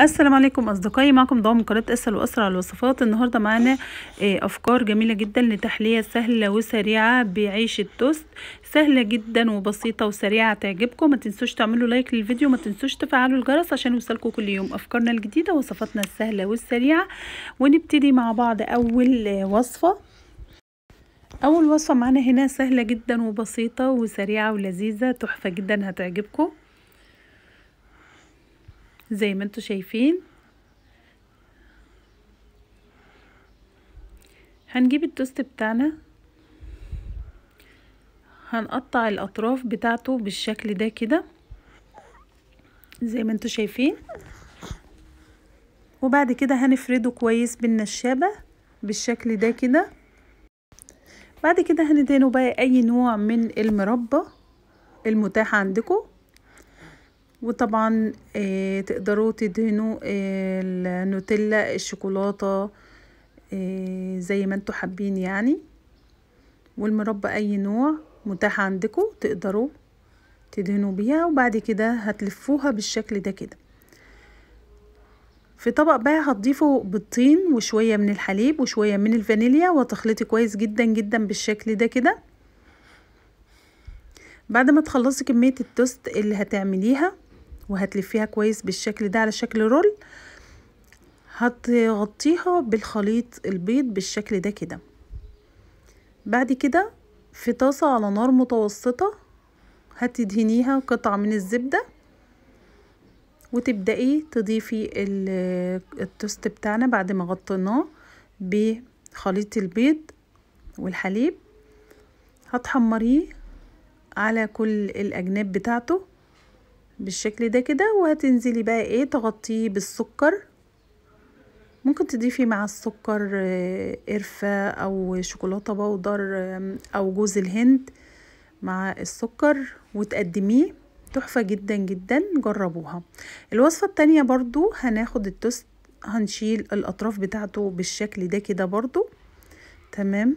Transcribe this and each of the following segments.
السلام عليكم اصدقائي معكم ضوء من قناه اسهل واسرع الوصفات النهارده معانا آه، افكار جميله جدا لتحليه سهله وسريعه بعيش التوست سهله جدا وبسيطه وسريعه تعجبكم ما تنسوش تعملوا لايك للفيديو ما تنسوش تفعلوا الجرس عشان يوصلكم كل يوم افكارنا الجديده وصفاتنا السهله والسريعه ونبتدي مع بعض اول آه، وصفه اول وصفه معانا هنا سهله جدا وبسيطه وسريعه ولذيذه تحفه جدا هتعجبكم زي ما انتوا شايفين هنجيب التوست بتاعنا هنقطع الاطراف بتاعته بالشكل ده كده زي ما انتوا شايفين وبعد كده هنفرده كويس بالنشابة بالشكل ده كده بعد كده هندهنه بقى اي نوع من المربى المتاح عندكم وطبعا آه، تقدروا تدهنوا آه، النوتيلا الشوكولاتة آه، زي ما انتوا حابين يعني والمربى اي نوع متاح عندكم تقدروا تدهنوا بيها وبعد كده هتلفوها بالشكل ده كده في طبق بقى هتضيفوا بالطين وشوية من الحليب وشوية من الفانيليا وتخلطي كويس جدا جدا بالشكل ده كده بعد ما تخلصي كمية التوست اللي هتعمليها وهتلفيها كويس بالشكل ده على شكل رول هتغطيها بالخليط البيض بالشكل ده كده بعد كده في طاسة على نار متوسطة هتدهنيها قطعة من الزبدة وتبدأي تضيفي التوست بتاعنا بعد ما غطيناه بخليط البيض والحليب هتحمريه على كل الأجناب بتاعته بالشكل ده كده وهتنزلي بقى ايه تغطيه بالسكر ممكن تضيفي مع السكر آه، قرفة او شوكولاتة بودر او جوز الهند مع السكر وتقدميه تحفة جدا جدا جربوها الوصفة التانية برضو هناخد التوست هنشيل الاطراف بتاعته بالشكل ده كده برضو تمام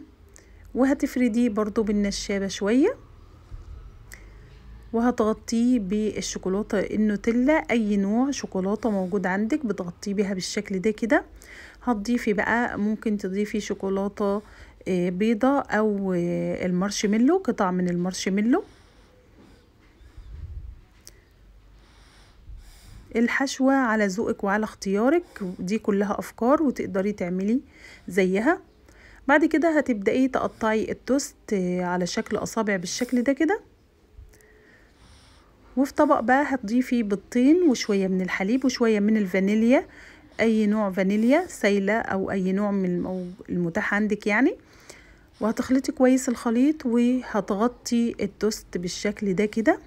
وهتفرديه برضو بالنشابة شوية وهتغطيه بالشوكولاته النوتيلا اي نوع شوكولاته موجود عندك بتغطيه بيها بالشكل ده كده هتضيفي بقى ممكن تضيفي شوكولاته آه، بيضه او آه، المارشميلو قطع من المارشميلو الحشوة على ذوقك وعلى اختيارك دي كلها أفكار وتقدري تعملي زيها بعد كده هتبدأي تقطعي التوست آه، على شكل أصابع بالشكل ده كده وفي طبق بقى هتضيفي بالطين وشوية من الحليب وشوية من الفانيليا أي نوع فانيليا سايلة أو أي نوع من المتاح عندك يعني وهتخلطي كويس الخليط وهتغطي التوست بالشكل ده كده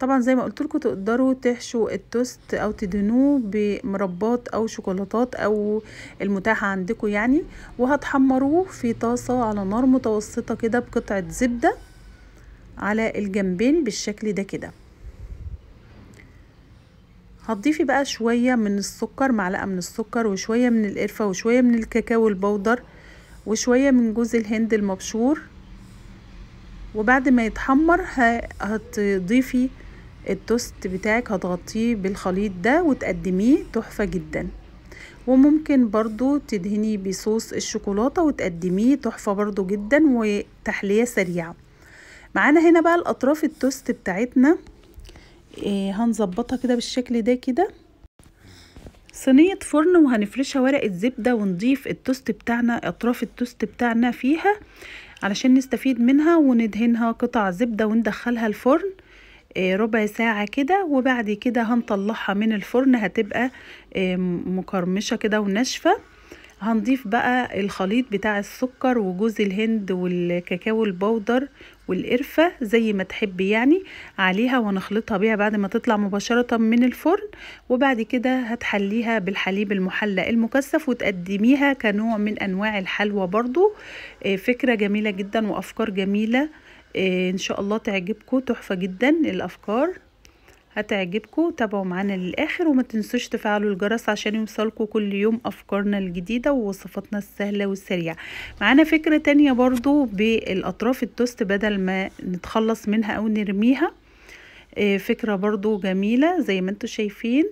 طبعا زي ما قلت لكم تقدروا تحشوا التوست او تدهنوه بمربات او شوكولاتات او المتاحه عندكم يعني وهتحمروه في طاسه على نار متوسطه كده بقطعه زبده على الجنبين بالشكل ده كده هتضيفي بقى شوية من السكر معلقة من السكر وشوية من القرفة وشوية من الكاكاو البودر وشوية من جوز الهند المبشور وبعد ما يتحمر هتضيفي التوست بتاعك هتغطيه بالخليط ده وتقدميه تحفة جدا وممكن برضو تدهني بصوص الشوكولاتة وتقدميه تحفة برضو جدا وتحلية سريعة معانا هنا بقى الاطراف التوست بتاعتنا إيه هنظبطها كده بالشكل ده كده صينية فرن وهنفرشها ورقة زبدة ونضيف التوست بتاعنا اطراف التوست بتاعنا فيها علشان نستفيد منها وندهنها قطع زبدة وندخلها الفرن إيه، ربع ساعة كده وبعد كده هنطلعها من الفرن هتبقى إيه، مقرمشة كده وناشفة هنضيف بقى الخليط بتاع السكر وجوز الهند والكاكاو البودر والقرفة زي ما تحبي يعني عليها ونخلطها بيها بعد ما تطلع مباشرة من الفرن وبعد كده هتحليها بالحليب المحلى المكثف وتقدميها كنوع من أنواع الحلوى برضو آه، فكرة جميلة جدا وأفكار جميلة آه، إن شاء الله تعجبكم تحفة جدا الأفكار هتعجبكم تابعوا معانا للاخر وما تنسوش تفعلوا الجرس عشان يوصلكم كل يوم افكارنا الجديده ووصفاتنا السهله والسريعه معانا فكره تانية برضو بالاطراف التوست بدل ما نتخلص منها او نرميها آه، فكره برضو جميله زي ما انتم شايفين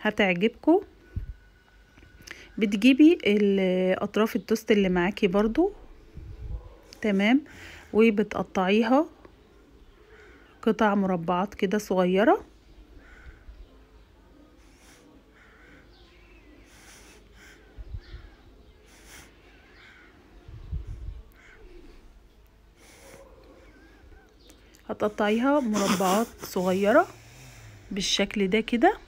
هتعجبكم بتجيبي اطراف التوست اللي معاكي برضو تمام وبتقطعيها قطع مربعات كده صغيرة هتقطعيها مربعات صغيرة بالشكل ده كده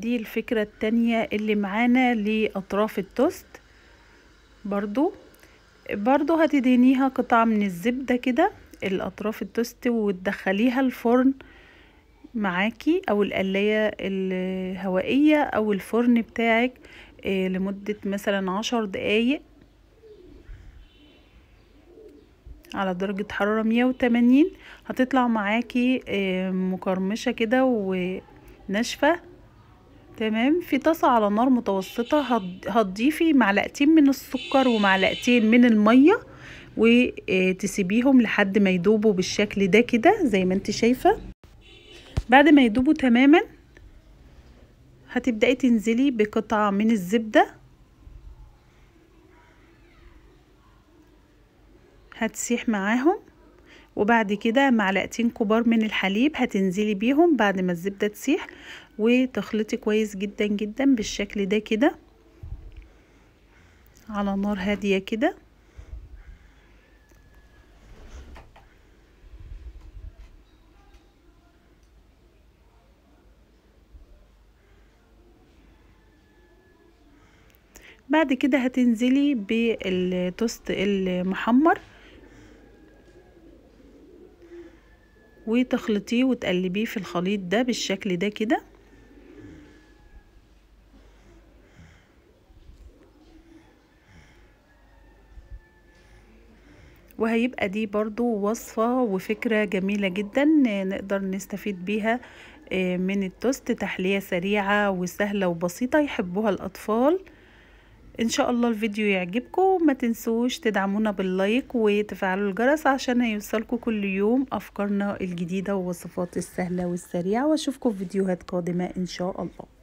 دي الفكرة التانية اللي معانا لأطراف التوست برضو برضو هتدهنيها قطعة من الزبدة كده الأطراف التوست وتدخليها الفرن معاكي أو القلاية الهوائية أو الفرن بتاعك آه، لمدة مثلا عشر دقايق على درجة حرارة 180 هتطلع معاكي آه، مقرمشة كده وناشفة تمام في طاسة على نار متوسطة هتضيفي معلقتين من السكر ومعلقتين من المية وتسيبيهم آه، لحد ما يدوبوا بالشكل ده كده زي ما انت شايفة بعد ما يدوبوا تماما هتبدأي تنزلي بقطعة من الزبدة هتسيح معاهم وبعد كده معلقتين كبار من الحليب هتنزلي بيهم بعد ما الزبدة تسيح وتخلطي كويس جدا جدا بالشكل ده كده على نار هادية كده بعد كده هتنزلي بالتوست المحمر وتخلطيه وتقلبيه في الخليط ده بالشكل ده كده وهيبقى دي برضو وصفة وفكرة جميلة جدا نقدر نستفيد بيها آه، من التوست تحلية سريعة وسهلة وبسيطة يحبوها الأطفال ان شاء الله الفيديو يعجبكم ما تنسوش تدعمونا باللايك وتفعلوا الجرس عشان هيوصلكم كل يوم افكارنا الجديدة ووصفات السهلة والسريعة واشوفكم في فيديوهات قادمة ان شاء الله